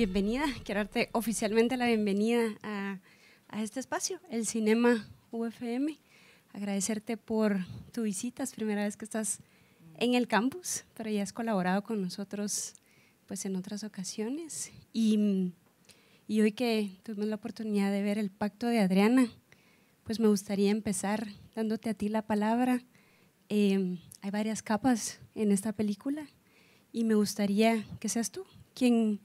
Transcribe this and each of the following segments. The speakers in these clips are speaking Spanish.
bienvenida, quiero darte oficialmente la bienvenida a, este espacio, el Cinema UFM. Agradecerte por tu visita, es primera vez que estás en el campus, pero ya has colaborado con nosotros pues en otras ocasiones. Y, hoy que tuvimos la oportunidad de ver el pacto de Adriana, pues me gustaría empezar dándote a ti la palabra. Em, hay varias capas en esta película y me gustaría que seas tú quien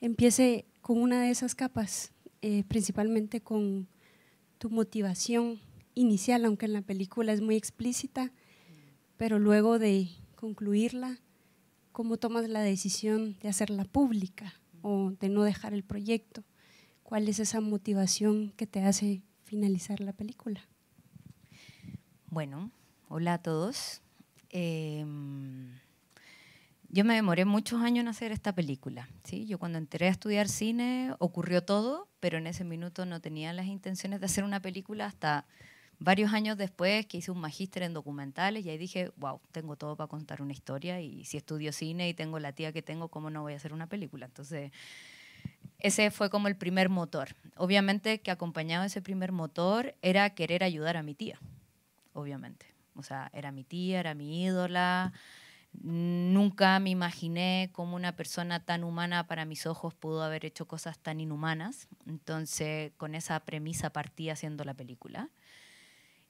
Empiece con una de esas capas, eh, principalmente con tu motivación inicial, aunque en la película es muy explícita, pero luego de concluirla, cómo tomas la decisión de hacerla pública o de no dejar el proyecto. ¿Cuál es esa motivación que te hace finalizar la película? Bueno, hola a todos. Em, yo me demoré muchos años en hacer esta película. ¿sí? Yo cuando entré a estudiar cine ocurrió todo, pero en ese minuto no tenía las intenciones de hacer una película hasta varios años después que hice un magíster en documentales y ahí dije, wow, tengo todo para contar una historia y si estudio cine y tengo la tía que tengo, ¿cómo no voy a hacer una película? Entonces, ese fue como el primer motor. Obviamente que acompañado ese primer motor era querer ayudar a mi tía, obviamente. O sea, era mi tía, era mi ídola. Nunca me imaginé cómo una persona tan humana para mis ojos pudo haber hecho cosas tan inhumanas. Entonces, con esa premisa partí haciendo la película.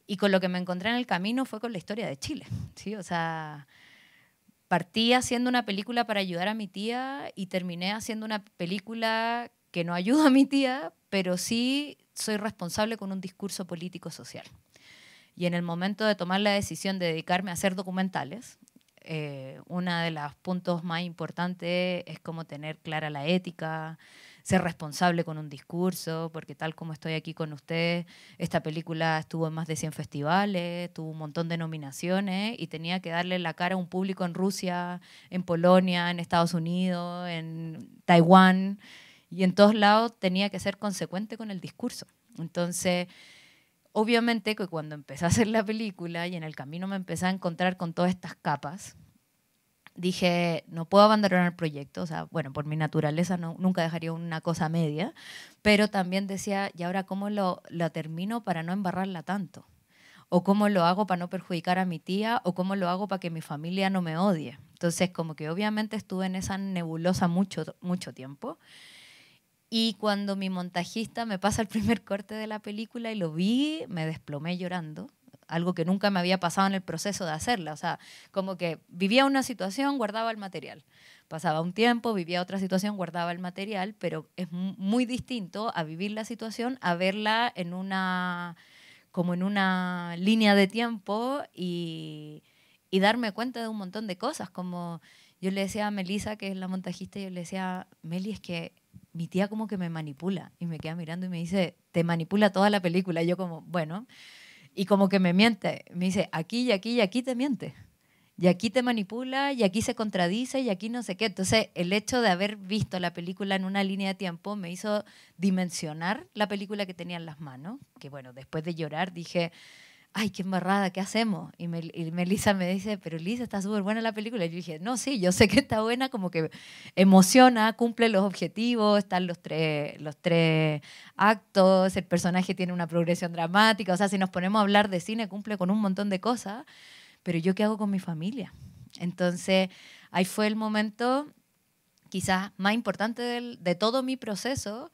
Y con lo que me encontré en el camino fue con la historia de Chile. ¿sí? O sea, partí haciendo una película para ayudar a mi tía y terminé haciendo una película que no ayuda a mi tía, pero sí soy responsable con un discurso político-social. Y en el momento de tomar la decisión de dedicarme a hacer documentales, eh, uno de los puntos más importantes es como tener clara la ética, ser responsable con un discurso, porque tal como estoy aquí con ustedes, esta película estuvo en más de 100 festivales, tuvo un montón de nominaciones y tenía que darle la cara a un público en Rusia, en Polonia, en Estados Unidos, en Taiwán, y en todos lados tenía que ser consecuente con el discurso. Entonces, Obviamente que cuando empecé a hacer la película y en el camino me empecé a encontrar con todas estas capas, dije, no puedo abandonar el proyecto, o sea, bueno, por mi naturaleza nunca dejaría una cosa media, pero también decía, ¿y ahora cómo lo, lo termino para no embarrarla tanto? ¿O cómo lo hago para no perjudicar a mi tía? ¿O cómo lo hago para que mi familia no me odie? Entonces, como que obviamente estuve en esa nebulosa mucho, mucho tiempo. Y cuando mi montajista me pasa el primer corte de la película y lo vi, me desplomé llorando, algo que nunca me había pasado en el proceso de hacerla. O sea, como que vivía una situación, guardaba el material. Pasaba un tiempo, vivía otra situación, guardaba el material, pero es muy distinto a vivir la situación, a verla en una, como en una línea de tiempo y, y darme cuenta de un montón de cosas, como yo le decía a Melisa, que es la montajista, yo le decía, Meli, es que mi tía como que me manipula y me queda mirando y me dice, te manipula toda la película. Y yo como, bueno, y como que me miente, me dice, aquí y aquí y aquí te miente. Y aquí te manipula, y aquí se contradice, y aquí no sé qué. Entonces, el hecho de haber visto la película en una línea de tiempo me hizo dimensionar la película que tenía en las manos. Que bueno, después de llorar dije, ay, qué embarrada, ¿qué hacemos? Y, me, Melissa me dice, pero Lisa, está súper buena la película. Y yo dije, no, sí, yo sé que está buena, como que emociona, cumple los objetivos, están los tres, los tres actos, el personaje tiene una progresión dramática, o sea, si nos ponemos a hablar de cine, cumple con un montón de cosas, pero yo qué hago con mi familia. Entonces, ahí fue el momento quizás más importante de todo mi proceso,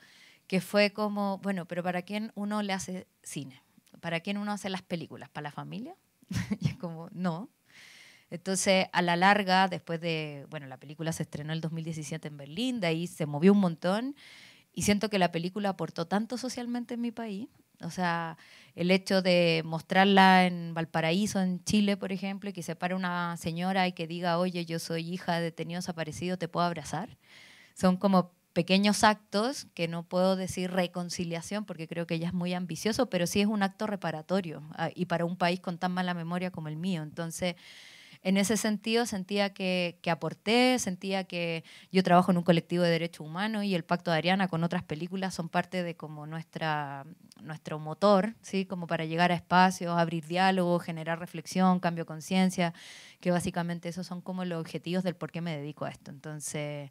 que fue como, bueno, pero ¿para quién uno le hace cine? ¿para quién uno hace las películas? ¿Para la familia? y es como, no. Entonces, a la larga, después de, bueno, la película se estrenó el 2017 en Berlín, de ahí se movió un montón y siento que la película aportó tanto socialmente en mi país. O sea, el hecho de mostrarla en Valparaíso, en Chile, por ejemplo, y que se pare una señora y que diga, oye, yo soy hija de detenido desaparecido, ¿te puedo abrazar? Son como pequeños actos, que no puedo decir reconciliación porque creo que ya es muy ambicioso, pero sí es un acto reparatorio ah, y para un país con tan mala memoria como el mío. Entonces, en ese sentido sentía que, que aporté, sentía que yo trabajo en un colectivo de derechos humanos y el Pacto de Ariana con otras películas son parte de como nuestra, nuestro motor, ¿sí? como para llegar a espacios, abrir diálogo, generar reflexión, cambio de conciencia, que básicamente esos son como los objetivos del por qué me dedico a esto. Entonces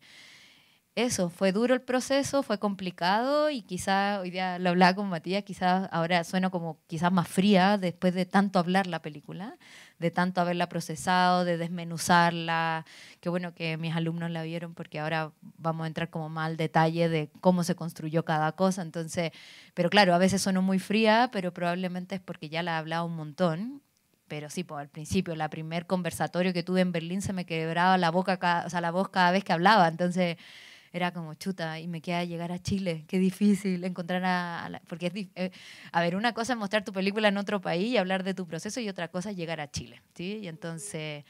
eso, fue duro el proceso, fue complicado y quizá hoy día lo hablaba con Matías, quizás ahora suena como quizás más fría después de tanto hablar la película, de tanto haberla procesado, de desmenuzarla. Qué bueno que mis alumnos la vieron porque ahora vamos a entrar como más al detalle de cómo se construyó cada cosa. Entonces, pero claro, a veces sueno muy fría, pero probablemente es porque ya la he hablado un montón pero sí, pues, al principio, la primer conversatorio que tuve en Berlín se me quebraba la boca, cada, o la voz cada vez que hablaba. Entonces, era como chuta y me queda llegar a Chile, qué difícil encontrar a, porque eh, a ver, una cosa es mostrar tu película en otro país y hablar de tu proceso y otra cosa es llegar a Chile, ¿sí? Y entonces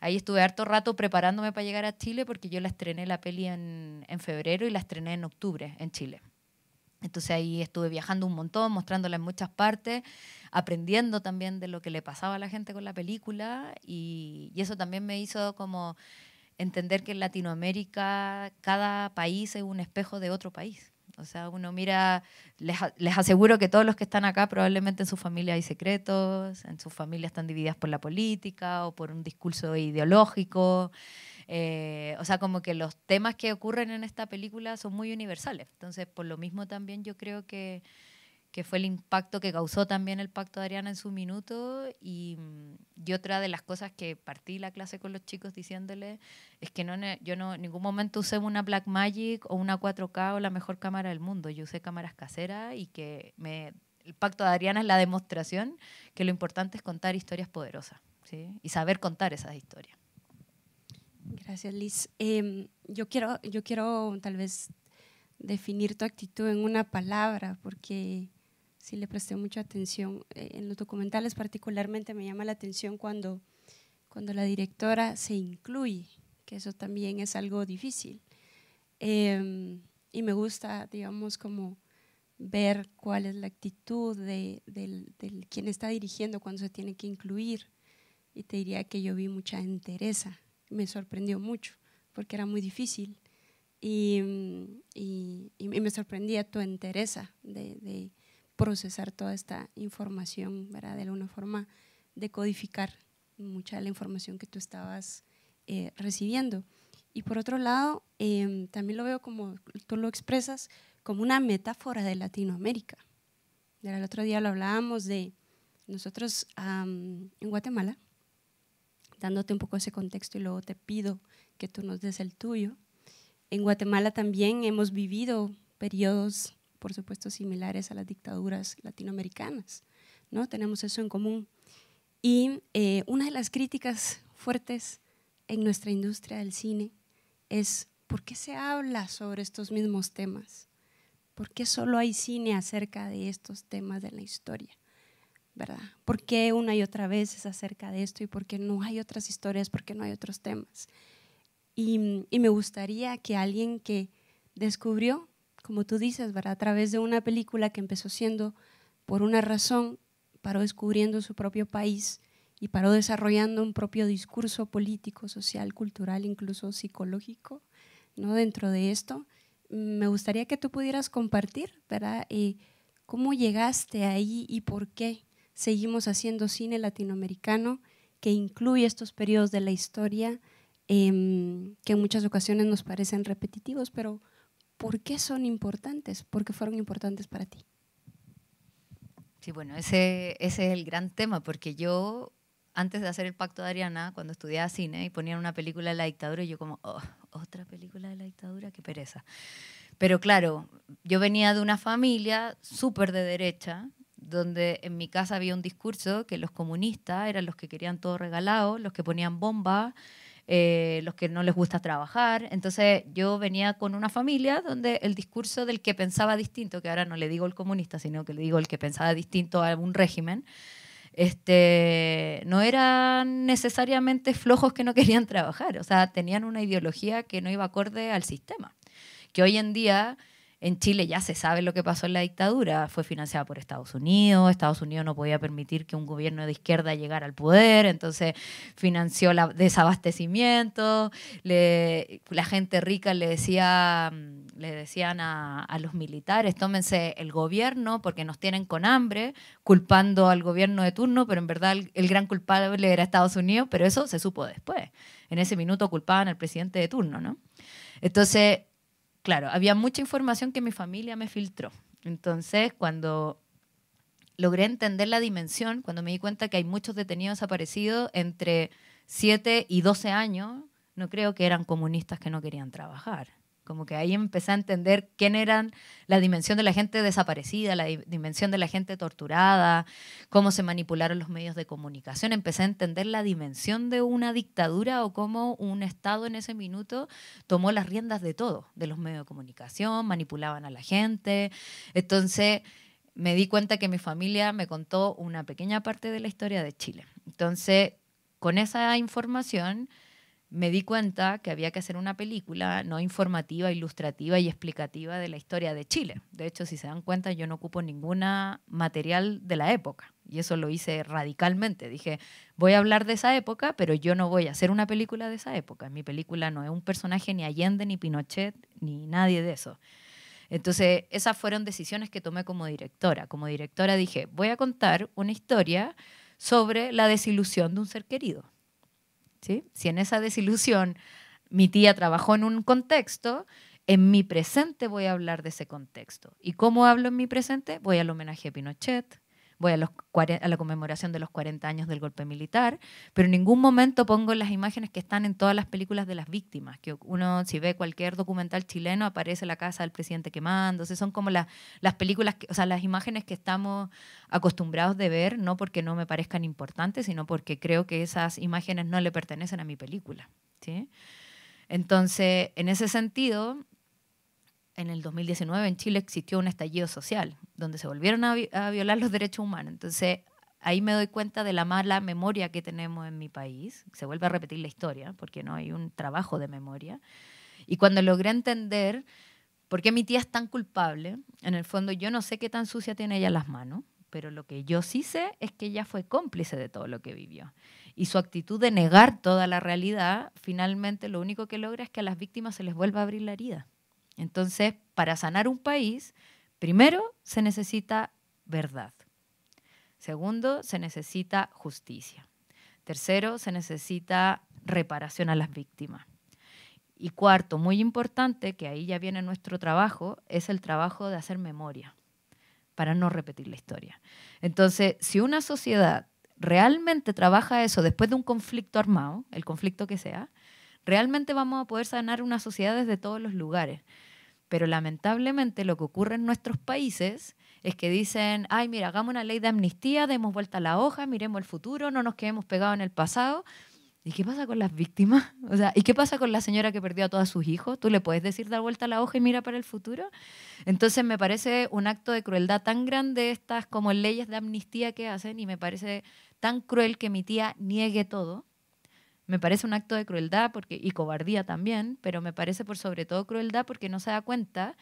ahí estuve harto rato preparándome para llegar a Chile porque yo la estrené la peli en, febrero y la estrené en octubre en Chile. Entonces ahí estuve viajando un montón, mostrándola en muchas partes, aprendiendo también de lo que le pasaba a la gente con la película y, y eso también me hizo como entender que en Latinoamérica cada país es un espejo de otro país. O sea, uno mira, les, les, aseguro que todos los que están acá probablemente en su familia hay secretos, en su familia están divididas por la política o por un discurso ideológico. Eh, o sea, como que los temas que ocurren en esta película son muy universales. Entonces, por lo mismo también yo creo que que fue el impacto que causó también el pacto de Ariana en su minuto. Mm, y, otra de las cosas que partí la clase con los chicos diciéndole es que no, yo no, en ningún momento usé una Black Magic o una 4K o la mejor cámara del mundo. Yo usé cámaras caseras y que me, el pacto de Ariana es la demostración que lo importante es contar historias poderosas ¿sí? y saber contar esas historias. Gracias, Liz. Em, yo, quiero, yo quiero tal vez definir tu actitud en una palabra, porque sí le presté mucha atención. Eh, en los documentales particularmente me llama la atención cuando, cuando la directora se incluye, que eso también es algo difícil. Em, y me gusta, digamos, como ver cuál es la actitud de, del, quien está dirigiendo cuando se tiene que incluir. Y te diría que yo vi mucha entereza, me sorprendió mucho, porque era muy difícil. Y, mm, y, me sorprendía tu entereza de, de procesar toda esta información, ¿verdad? De alguna forma, decodificar mucha de la información que tú estabas eh, recibiendo. Y por otro lado, em, también lo veo como tú lo expresas, como una metáfora de Latinoamérica. El otro día lo hablábamos de nosotros en Guatemala, dándote un poco ese contexto y luego te pido que tú nos des el tuyo. En Guatemala también hemos vivido periodos por supuesto, similares a las dictaduras latinoamericanas. ¿no? Tenemos eso en común. Y eh, una de las críticas fuertes en nuestra industria del cine es por qué se habla sobre estos mismos temas, por qué solo hay cine acerca de estos temas de la historia, ¿verdad? ¿Por qué una y otra vez es acerca de esto y por qué no hay otras historias, por qué no hay otros temas? y me gustaría que alguien que descubrió como tú dices, ¿verdad? a través de una película que empezó siendo por una razón, paró descubriendo su propio país y paró desarrollando un propio discurso político, social, cultural, incluso psicológico, ¿no? Dentro de esto, mm, me gustaría que tú pudieras compartir, ¿verdad? Eh, ¿Cómo llegaste ahí y por qué seguimos haciendo cine latinoamericano que incluye estos periodos de la historia em, que en muchas ocasiones nos parecen repetitivos, pero ¿Por qué son importantes? Porque fueron importantes para ti. Sí, bueno, ese, ese es el gran tema, porque yo antes de hacer el pacto de Ariana, cuando estudiaba cine y ponían una película de la dictadura, yo como, oh, otra película de la dictadura, qué pereza. Pero claro, yo venía de una familia súper de derecha, donde en mi casa había un discurso que los comunistas eran los que querían todo regalado, los que ponían bombas, eh, los que no les gusta trabajar. Entonces yo venía con una familia donde el discurso del que pensaba distinto, que ahora no le digo el comunista, sino que le digo el que pensaba distinto a algún régimen, este, no eran necesariamente flojos que no querían trabajar, o sea, tenían una ideología que no iba acorde al sistema, que hoy en día en Chile ya se sabe lo que pasó en la dictadura, fue financiada por Estados Unidos, Estados Unidos no podía permitir que un gobierno de izquierda llegara al poder, entonces financió el desabastecimiento, la gente rica le, decía, mm, le decían a, los militares, tómense el gobierno porque nos tienen con hambre, culpando al gobierno de turno, pero en verdad el, gran culpable era Estados Unidos, pero eso se supo después. En ese minuto culpaban al presidente de turno, ¿no? Entonces, claro, había mucha información que mi familia me filtró. Entonces, cuando logré entender la dimensión, cuando me di cuenta que hay muchos detenidos desaparecidos entre 7 y 12 años, no creo que eran comunistas que no querían trabajar. Como que ahí empecé a entender quién eran la dimensión de la gente desaparecida, la dimensión de la gente torturada, cómo se manipularon los medios de comunicación. Empecé a entender la dimensión de una dictadura o cómo un Estado en ese minuto tomó las riendas de todo, de los medios de comunicación, manipulaban a la gente. Entonces me di cuenta que mi familia me contó una pequeña parte de la historia de Chile. Entonces, con esa información me di cuenta que había que hacer una película no informativa, ilustrativa y explicativa de la historia de Chile. De hecho, si se dan cuenta, yo no ocupo ningún material de la época. Y eso lo hice radicalmente. Dije, voy a hablar de esa época, pero yo no voy a hacer una película de esa época. Mi película no es un personaje ni Allende, ni Pinochet, ni nadie de eso. Entonces, esas fueron decisiones que tomé como directora. Como directora dije, voy a contar una historia sobre la desilusión de un ser querido si en esa desilusión mi tía trabajó en un contexto, en mi presente voy a hablar de ese contexto. ¿Y cómo hablo en mi presente? Voy al homenaje a Pinochet, voy a, la conmemoración de los 40 años del golpe militar, pero en ningún momento pongo las imágenes que están en todas las películas de las víctimas, que uno si ve cualquier documental chileno aparece la casa del presidente quemándose, son como las películas, o sea, las imágenes que estamos acostumbrados de ver, no porque no me parezcan importantes, sino porque creo que esas imágenes no le pertenecen a mi película. Entonces, en ese sentido, en el 2019 en Chile existió un estallido social, donde se volvieron a, violar los derechos humanos. Entonces, ahí me doy cuenta de la mala memoria que tenemos en mi país. Se vuelve a repetir la historia, porque no hay un trabajo de memoria. Y cuando logré entender por qué mi tía es tan culpable, en el fondo yo no sé qué tan sucia tiene ella las manos, pero lo que yo sí sé es que ella fue cómplice de todo lo que vivió. Y su actitud de negar toda la realidad, finalmente lo único que logra es que a las víctimas se les vuelva a abrir la herida. Entonces, para sanar un país, primero se necesita verdad. Segundo, se necesita justicia. Tercero, se necesita reparación a las víctimas. Y cuarto, muy importante, que ahí ya viene nuestro trabajo, es el trabajo de hacer memoria para no repetir la historia. Entonces, si una sociedad realmente trabaja eso después de un conflicto armado, el conflicto que sea, realmente vamos a poder sanar una sociedad desde todos los lugares. Pero lamentablemente lo que ocurre en nuestros países es que dicen, ay, mira, hagamos una ley de amnistía, demos vuelta a la hoja, miremos el futuro, no nos quedemos pegados en el pasado. ¿Y qué pasa con las víctimas? O sea, ¿y qué pasa con la señora que perdió a todos sus hijos? ¿Tú le puedes decir dar vuelta a la hoja y mira para el futuro? Entonces me parece un acto de crueldad tan grande estas como leyes de amnistía que hacen y me parece tan cruel que mi tía niegue todo me parece un acto de crueldad porque, y cobardía también, pero me parece por sobre todo crueldad porque no se da cuenta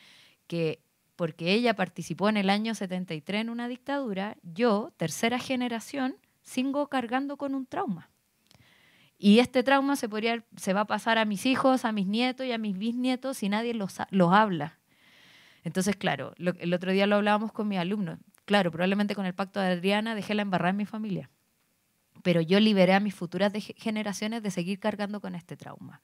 que porque ella participó en el año 73 en una dictadura, yo, tercera generación, sigo cargando con un trauma. Y este trauma se, podría, se va a pasar a mis hijos, a mis nietos y a mis bisnietos si nadie los, los habla. Entonces, claro, el otro día lo hablábamos con mi alumno. Claro, probablemente con el pacto de Adriana dejé la embarrada en mi familia pero yo liberé a mis futuras generaciones de seguir cargando con este trauma.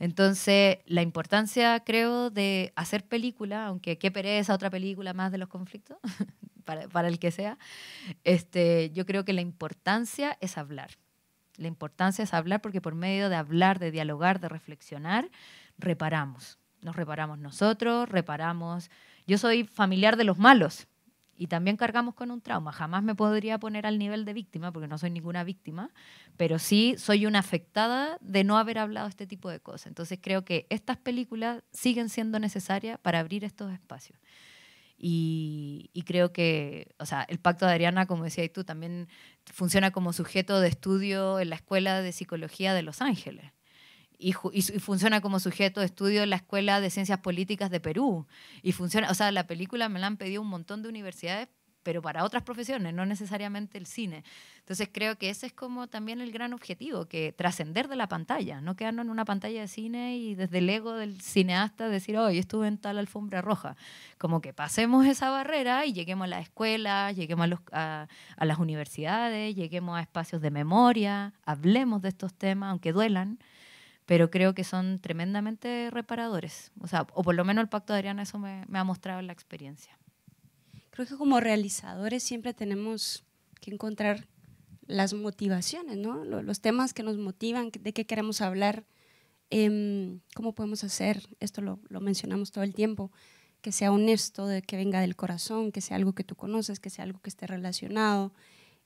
Entonces, la importancia, creo, de hacer película, aunque qué pereza otra película más de los conflictos, para, el que sea, este, yo creo que la importancia es hablar. La importancia es hablar porque por medio de hablar, de dialogar, de reflexionar, reparamos. Nos reparamos nosotros, reparamos. Yo soy familiar de los malos, y también cargamos con un trauma. Jamás me podría poner al nivel de víctima, porque no soy ninguna víctima, pero sí soy una afectada de no haber hablado este tipo de cosas. Entonces creo que estas películas siguen siendo necesarias para abrir estos espacios. Y, creo que, o sea, el pacto de Adriana, como decías tú, también funciona como sujeto de estudio en la Escuela de Psicología de Los Ángeles y, funciona como sujeto de estudio en la Escuela de Ciencias Políticas de Perú. Y funciona, o sea, la película me la han pedido un montón de universidades, pero para otras profesiones, no necesariamente el cine. Entonces creo que ese es como también el gran objetivo, que trascender de la pantalla, no quedarnos en una pantalla de cine y desde el ego del cineasta decir, hoy estuve en tal alfombra roja. Como que pasemos esa barrera y lleguemos a las escuelas, lleguemos a las universidades, lleguemos a espacios de memoria, hablemos de estos temas, aunque duelan pero creo que son tremendamente reparadores. O sea, o por lo menos el Pacto de Adriana eso me, ha mostrado en la experiencia. Creo que como realizadores siempre tenemos que encontrar las motivaciones, ¿no? Los temas que nos motivan, de qué queremos hablar, em, cómo podemos hacer, esto lo, mencionamos todo el tiempo, que sea honesto, de que venga del corazón, que sea algo que tú conoces, que sea algo que esté relacionado,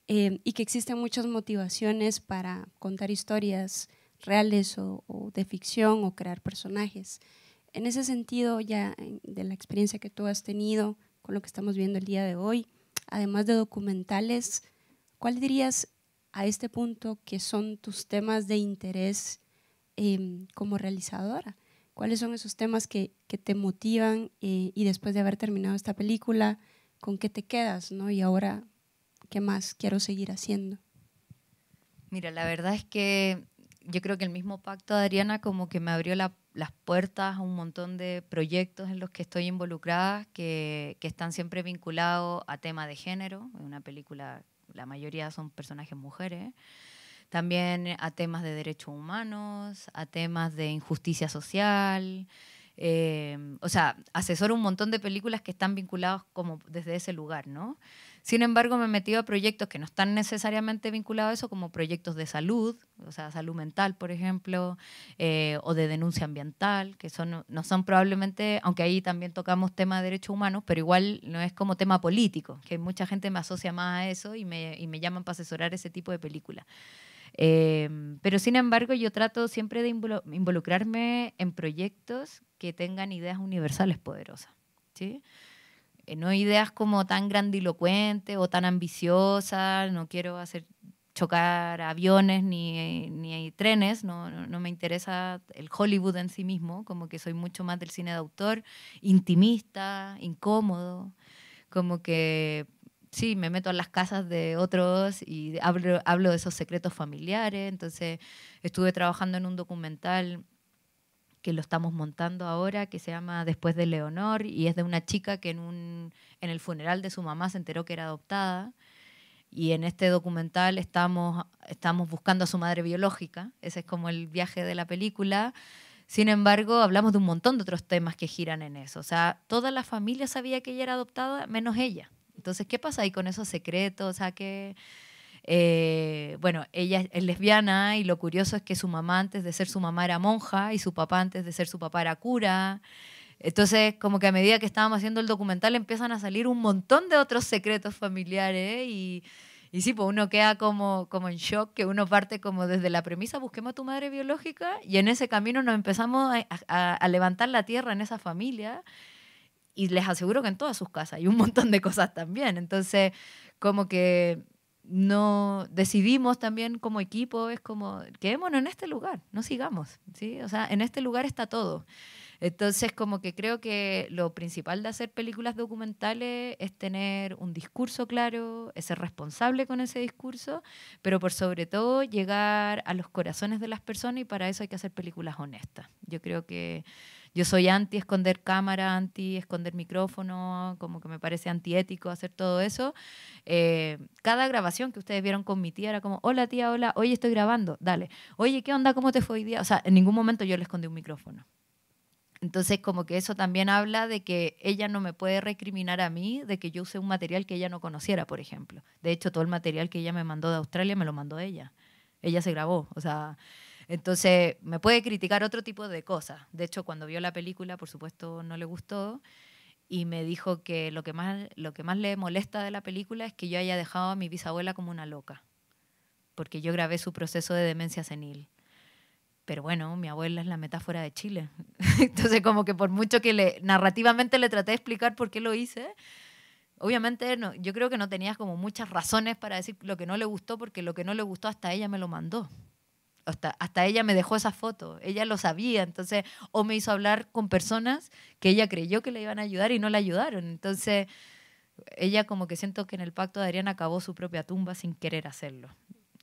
em, y que existen muchas motivaciones para contar historias, reales o, de ficción o crear personajes. En ese sentido, ya de la experiencia que tú has tenido con lo que estamos viendo el día de hoy, además de documentales, ¿cuál dirías a este punto que son tus temas de interés em, como realizadora? ¿Cuáles son esos temas que, te motivan eh, y después de haber terminado esta película, con qué te quedas? ¿no? Y ahora, ¿qué más quiero seguir haciendo? Mira, la verdad es que yo creo que el mismo pacto Adriana como que me abrió las puertas a un montón de proyectos en los que estoy involucrada, que, están siempre vinculados a temas de género. En una película la mayoría son personajes mujeres. También a temas de derechos humanos, a temas de injusticia social. Eh, o sea, asesoro un montón de películas que están vinculadas como desde ese lugar, ¿no? Sin embargo, me he metido a proyectos que no están necesariamente vinculados a eso, como proyectos de salud, o sea, salud mental, por ejemplo, eh, o de denuncia ambiental, que son, no son probablemente, aunque ahí también tocamos temas de derechos humanos, pero igual no es como tema político, que mucha gente me asocia más a eso y me, y me llaman para asesorar ese tipo de película em, pero sin embargo, yo trato siempre de involucrarme en proyectos que tengan ideas universales poderosas. ¿sí? Eh, no ideas como tan grandilocuentes o tan ambiciosas, no quiero hacer chocar aviones ni, trenes, no, no, me interesa el Hollywood en sí mismo, como que soy mucho más del cine de autor, intimista, incómodo, como que sí, me meto en las casas de otros y hablo, hablo de esos secretos familiares, entonces estuve trabajando en un documental que lo estamos montando ahora, que se llama Después de Leonor, y es de una chica que en, un, en el funeral de su mamá se enteró que era adoptada. Y en este documental estamos, estamos buscando a su madre biológica, ese es como el viaje de la película. Sin embargo, hablamos de un montón de otros temas que giran en eso. O sea, toda la familia sabía que ella era adoptada, menos ella. Entonces, ¿qué pasa ahí con esos secretos? O sea, que... Eh, bueno, ella es lesbiana y lo curioso es que su mamá antes de ser su mamá era monja y su papá antes de ser su papá era cura. Entonces, como que a medida que estábamos haciendo el documental empiezan a salir un montón de otros secretos familiares y, y sí, pues uno queda como, como en shock, que uno parte como desde la premisa, busquemos a tu madre biológica y en ese camino nos empezamos a, a levantar la tierra en esa familia y les aseguro que en todas sus casas hay un montón de cosas también. Entonces, como que no decidimos también como equipo, es como, quedémonos en este lugar, no sigamos, ¿sí? O sea, en este lugar está todo. Entonces, como que creo que lo principal de hacer películas documentales es tener un discurso claro, es ser responsable con ese discurso, pero por sobre todo llegar a los corazones de las personas y para eso hay que hacer películas honestas. Yo creo que yo soy anti esconder cámara, anti esconder micrófono, como que me parece antiético hacer todo eso. Eh, cada grabación que ustedes vieron con mi tía era como, hola tía, hola, oye estoy grabando, dale. Oye, ¿qué onda? ¿Cómo te fue hoy día? O sea, en ningún momento yo le escondí un micrófono. Entonces, como que eso también habla de que ella no me puede recriminar a mí de que yo use un material que ella no conociera, por ejemplo. De hecho, todo el material que ella me mandó de Australia me lo mandó ella. Ella se grabó, o sea, entonces, me puede criticar otro tipo de cosas. De hecho, cuando vio la película, por supuesto, no le gustó y me dijo que lo que más, lo que más le molesta de la película es que yo haya dejado a mi bisabuela como una loca, porque yo grabé su proceso de demencia senil. Pero bueno, mi abuela es la metáfora de Chile. Entonces, como que por mucho que le, narrativamente le traté de explicar por qué lo hice, obviamente no, yo creo que no tenías como muchas razones para decir lo que no le gustó, porque lo que no le gustó hasta ella me lo mandó hasta, ella me dejó esa foto, ella lo sabía, entonces, o me hizo hablar con personas que ella creyó que le iban a ayudar y no la ayudaron. Entonces, ella como que siento que en el pacto de Adrián acabó su propia tumba sin querer hacerlo,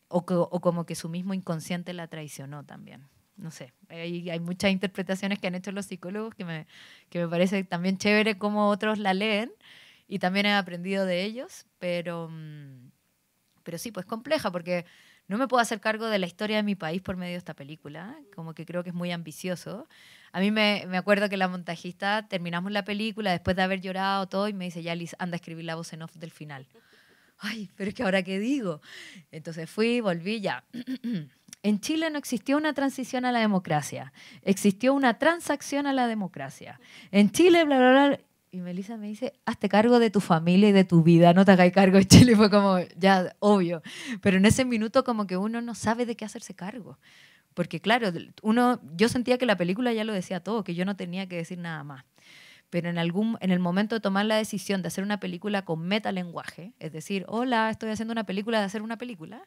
o, como que su mismo inconsciente la traicionó también. No sé, hay, muchas interpretaciones que han hecho los psicólogos que me, que me parece también chévere como otros la leen y también he aprendido de ellos, pero, mm, pero sí, pues compleja, porque no me puedo hacer cargo de la historia de mi país por medio de esta película, como que creo que es muy ambicioso. A mí me, acuerdo que la montajista terminamos la película después de haber llorado todo y me dice, ya Liz, anda a escribir la voz en off del final. Ay, pero es que ahora qué digo. Entonces fui, volví, ya. En Chile no existió una transición a la democracia, existió una transacción a la democracia. En Chile, bla, bla, y Melissa me dice, hazte cargo de tu familia y de tu vida, no te hagáis cargo de Chile. Fue como, ya, obvio. Pero en ese minuto como que uno no sabe de qué hacerse cargo. Porque claro, uno, yo sentía que la película ya lo decía todo, que yo no tenía que decir nada más. Pero en, algún, en el momento de tomar la decisión de hacer una película con metalenguaje, es decir, hola, estoy haciendo una película de hacer una película,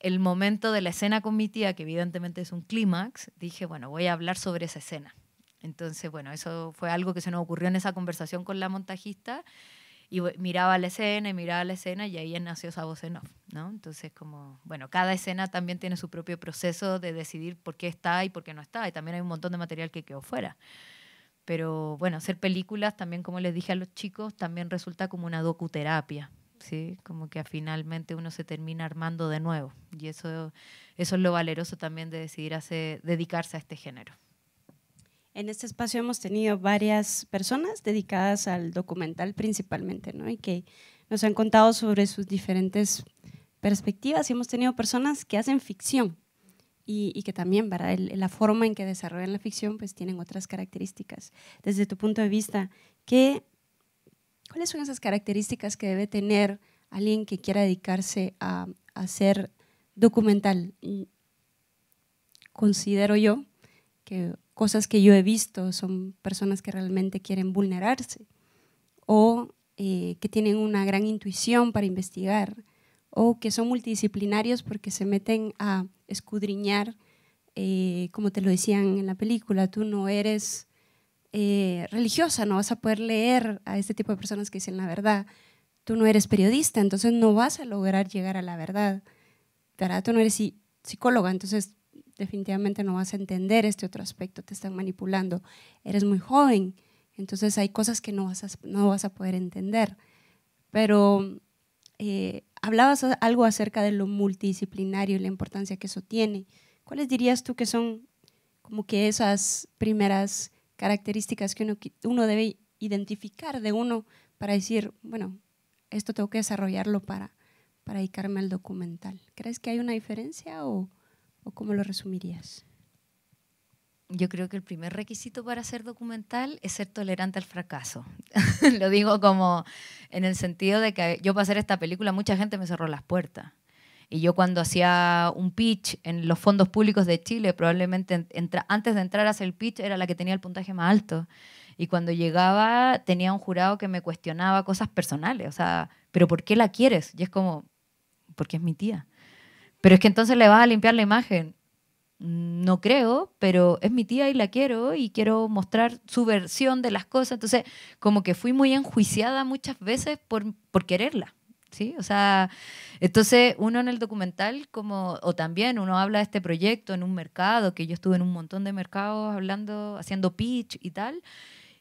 el momento de la escena con mi tía, que evidentemente es un clímax, dije, bueno, voy a hablar sobre esa escena entonces, bueno, eso fue algo que se nos ocurrió en esa conversación con la montajista y miraba la escena y miraba la escena y ahí nació esa voz en ¿no? Entonces, como, bueno, cada escena también tiene su propio proceso de decidir por qué está y por qué no está, y también hay un montón de material que quedó fuera. Pero bueno, hacer películas también, como les dije a los chicos, también resulta como una docuterapia, ¿sí? Como que finalmente uno se termina armando de nuevo, y eso, eso es lo valeroso también de decidir dedicarse a este género. En este espacio hemos tenido varias personas dedicadas al documental principalmente, ¿no? Y que nos han contado sobre sus diferentes perspectivas y hemos tenido personas que hacen ficción y, que también, para la forma en que desarrollan la ficción, pues tienen otras características. Desde tu punto de vista, ¿cuáles son esas características que debe tener alguien que quiera dedicarse a, hacer documental? Mm, considero yo que cosas que yo he visto son personas que realmente quieren vulnerarse o eh, que tienen una gran intuición para investigar o que son multidisciplinarios porque se meten a escudriñar, eh, como te lo decían en la película, tú no eres eh, religiosa, no vas a poder leer a este tipo de personas que dicen la verdad, tú no eres periodista, entonces no vas a lograr llegar a la verdad, ¿verdad? Tú no eres psicóloga, entonces definitivamente no vas a entender este otro aspecto, te están manipulando. Eres muy joven, entonces hay cosas que no vas a, no vas a poder entender. Pero eh, hablabas algo acerca de lo multidisciplinario y la importancia que eso tiene. ¿Cuáles dirías tú que son como que esas primeras características que uno, uno debe identificar de uno para decir, bueno, esto tengo que desarrollarlo para, para dedicarme al documental? ¿Crees que hay una diferencia o...? cómo lo resumirías? Yo creo que el primer requisito para ser documental es ser tolerante al fracaso. lo digo como en el sentido de que yo para hacer esta película mucha gente me cerró las puertas. Y yo cuando hacía un pitch en los fondos públicos de Chile, probablemente antes de entrar a hacer el pitch era la que tenía el puntaje más alto. Y cuando llegaba tenía un jurado que me cuestionaba cosas personales. O sea, ¿pero por qué la quieres? Y es como, porque es mi tía. Pero es que entonces le vas a limpiar la imagen. No creo, pero es mi tía y la quiero y quiero mostrar su versión de las cosas. Entonces, como que fui muy enjuiciada muchas veces por, por quererla. ¿sí? O sea, entonces uno en el documental, como, o también uno habla de este proyecto en un mercado, que yo estuve en un montón de mercados hablando, haciendo pitch y tal,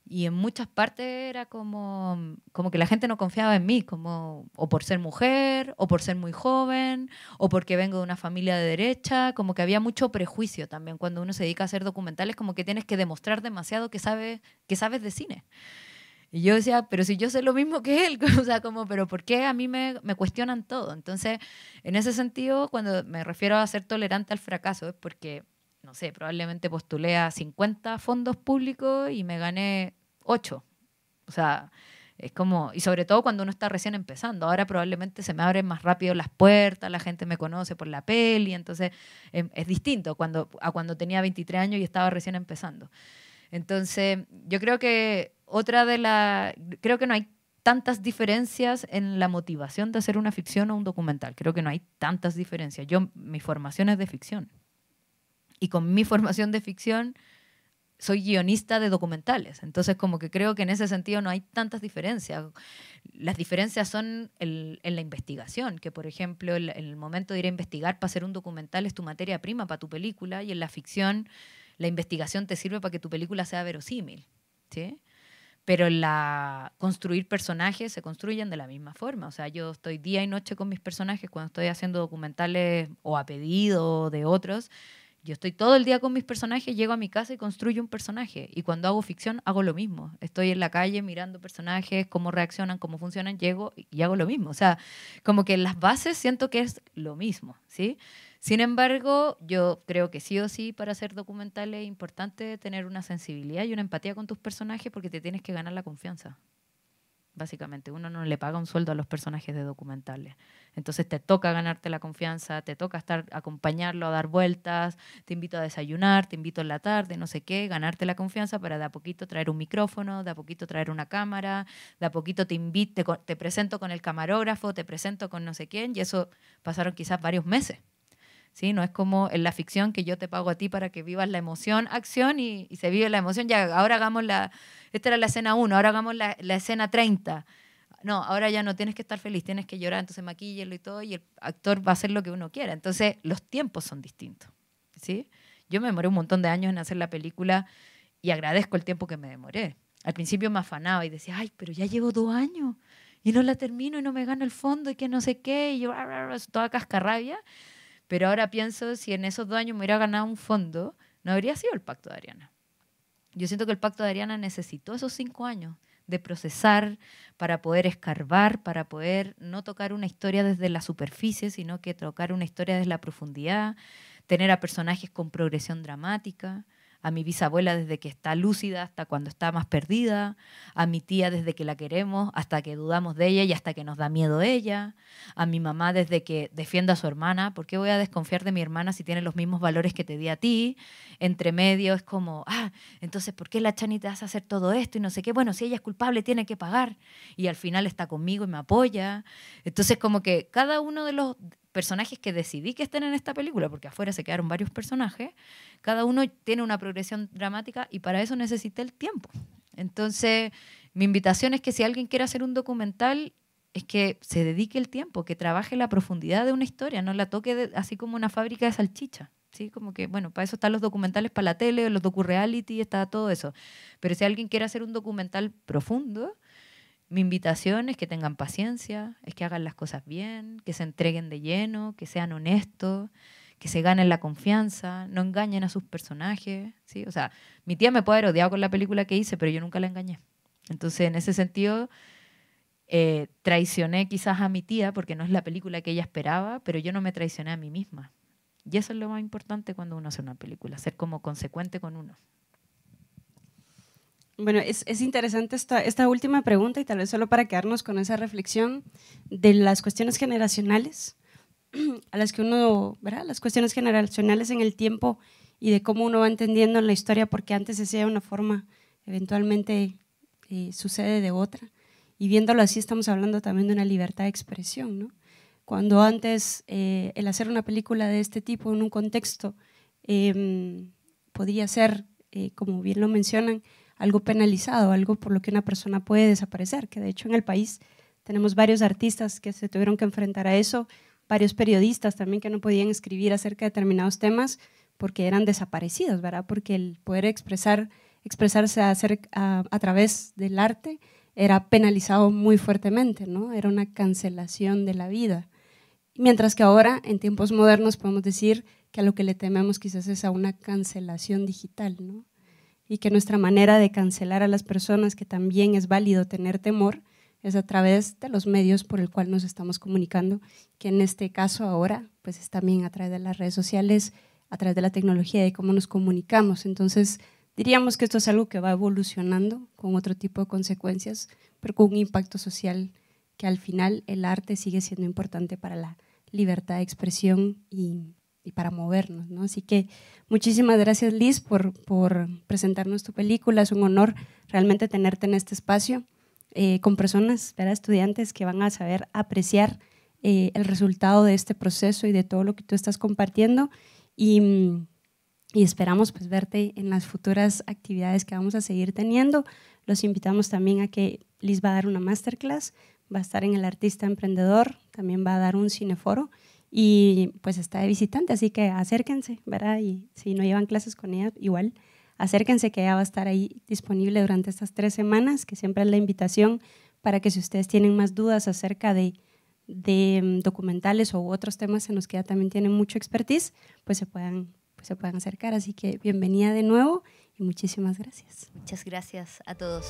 y en muchas partes era como, como que la gente no confiaba en mí, como o por ser mujer, o por ser muy joven, o porque vengo de una familia de derecha, como que había mucho prejuicio también cuando uno se dedica a hacer documentales, como que tienes que demostrar demasiado que sabes, que sabes de cine. Y yo decía, pero si yo sé lo mismo que él, o sea, como, pero ¿por qué a mí me, me cuestionan todo? Entonces, en ese sentido, cuando me refiero a ser tolerante al fracaso, es porque no sé, probablemente postulé a 50 fondos públicos y me gané ocho. O sea, es como, y sobre todo cuando uno está recién empezando, ahora probablemente se me abren más rápido las puertas, la gente me conoce por la peli, entonces em, es, distinto cuando, a cuando tenía 23 años y estaba recién empezando. Entonces, yo creo que otra de las, creo que no hay tantas diferencias en la motivación de hacer una ficción o un documental, creo que no hay tantas diferencias. Yo, mi formación es de ficción. Y con mi formación de ficción soy guionista de documentales, entonces como que creo que en ese sentido no hay tantas diferencias. Las diferencias son en la investigación, que por ejemplo en el momento de ir a investigar para hacer un documental es tu materia prima para tu película y en la ficción la investigación te sirve para que tu película sea verosímil, Pero la construir personajes se construyen de la misma forma, o sea, yo estoy día y noche con mis personajes cuando estoy haciendo documentales o a pedido de otros yo estoy todo el día con mis personajes, llego a mi casa y construyo un personaje. Y cuando hago ficción, hago lo mismo. Estoy en la calle mirando personajes, cómo reaccionan, cómo funcionan, llego y hago lo mismo. O sea, como que las bases siento que es lo mismo, ¿sí? Sin embargo, yo creo que sí o sí para hacer documentales es importante tener una sensibilidad y una empatía con tus personajes porque te tienes que ganar la confianza. Básicamente, uno no le paga un sueldo a los personajes de documentales. Entonces te toca ganarte la confianza, te toca estar, acompañarlo a dar vueltas, te invito a desayunar, te invito en la tarde, no sé qué, ganarte la confianza para de a poquito traer un micrófono, de a poquito traer una cámara, de a poquito te invito, te, presento con el camarógrafo, te presento con no sé quién, y eso pasaron quizás varios meses. ¿Sí? No es como en la ficción que yo te pago a ti para que vivas la emoción, acción y, se vive la emoción. Ya, ahora hagamos la, esta era la escena 1, ahora hagamos la, la escena 30 no, ahora ya no tienes que estar feliz, tienes que llorar, entonces maquíllelo y todo, y el actor va a hacer lo que uno quiera. Entonces, los tiempos son distintos, ¿sí? Yo me demoré un montón de años en hacer la película y agradezco el tiempo que me demoré. Al principio me afanaba y decía, ay, pero ya llevo dos años y no la termino y no me gano el fondo y que no sé qué, y yo, toda cascarrabia. Pero ahora pienso, si en esos dos años me hubiera ganado un fondo, no habría sido el pacto de Ariana. Yo siento que el pacto de Ariana necesitó esos cinco años de procesar, para poder escarbar, para poder no tocar una historia desde la superficie, sino que tocar una historia desde la profundidad, tener a personajes con progresión dramática a mi bisabuela desde que está lúcida hasta cuando está más perdida, a mi tía desde que la queremos hasta que dudamos de ella y hasta que nos da miedo ella, a mi mamá desde que defienda a su hermana, ¿por qué voy a desconfiar de mi hermana si tiene los mismos valores que te di a ti? Entre medio es como, ah, entonces ¿por qué la chanita hace hacer todo esto y no sé qué? Bueno, si ella es culpable tiene que pagar y al final está conmigo y me apoya. Entonces como que cada uno de los personajes que decidí que estén en esta película, porque afuera se quedaron varios personajes, cada uno tiene una progresión dramática y para eso necesité el tiempo. Entonces, mi invitación es que si alguien quiere hacer un documental, es que se dedique el tiempo, que trabaje la profundidad de una historia, no la toque así como una fábrica de salchicha. ¿sí? Como que, bueno, para eso están los documentales para la tele, los docu-reality, está todo eso. Pero si alguien quiere hacer un documental profundo, mi invitación es que tengan paciencia, es que hagan las cosas bien, que se entreguen de lleno, que sean honestos, que se ganen la confianza, no engañen a sus personajes. ¿sí? O sea, mi tía me puede haber odiado con la película que hice, pero yo nunca la engañé. Entonces, en ese sentido, eh, traicioné quizás a mi tía porque no es la película que ella esperaba, pero yo no me traicioné a mí misma. Y eso es lo más importante cuando uno hace una película, ser como consecuente con uno. Bueno, es, interesante esta, última pregunta y tal vez solo para quedarnos con esa reflexión de las cuestiones generacionales, a las que uno, ¿verdad? Las cuestiones generacionales en el tiempo y de cómo uno va entendiendo la historia, porque antes decía de una forma, eventualmente eh, sucede de otra. Y viéndolo así estamos hablando también de una libertad de expresión, ¿no? Cuando antes eh, el hacer una película de este tipo en un contexto em, podía ser, eh, como bien lo mencionan, algo penalizado, algo por lo que una persona puede desaparecer, que de hecho en el país tenemos varios artistas que se tuvieron que enfrentar a eso, varios periodistas también que no podían escribir acerca de determinados temas porque eran desaparecidos, ¿verdad? Porque el poder expresarse a, a través del arte era penalizado muy fuertemente, ¿no? Era una cancelación de la vida. Mientras que ahora, en tiempos modernos, podemos decir que a lo que le tememos quizás es a una cancelación digital, ¿no? y que nuestra manera de cancelar a las personas, que también es válido tener temor, es a través de los medios por el cual nos estamos comunicando, que en este caso ahora pues es también a través de las redes sociales, a través de la tecnología de cómo nos comunicamos. Entonces, diríamos que esto es algo que va evolucionando con otro tipo de consecuencias, pero con un impacto social que al final el arte sigue siendo importante para la libertad de expresión y y para movernos. Así que muchísimas gracias Liz por, por presentarnos tu película. Es un honor realmente tenerte en este espacio eh, con personas, estudiantes que van a saber apreciar eh, el resultado de este proceso y de todo lo que tú estás compartiendo. Y, y esperamos pues, verte en las futuras actividades que vamos a seguir teniendo. Los invitamos también a que Liz va a dar una masterclass, va a estar en el Artista Emprendedor, también va a dar un cineforo y pues está de visitante, así que acérquense, ¿verdad? Y si no llevan clases con ella, igual, acérquense que ella va a estar ahí disponible durante estas tres semanas, que siempre es la invitación para que si ustedes tienen más dudas acerca de, mm, documentales o otros temas en los que ella también tiene mucho expertise, pues se puedan, pues se puedan acercar. Así que bienvenida de nuevo y muchísimas gracias. Muchas gracias a todos.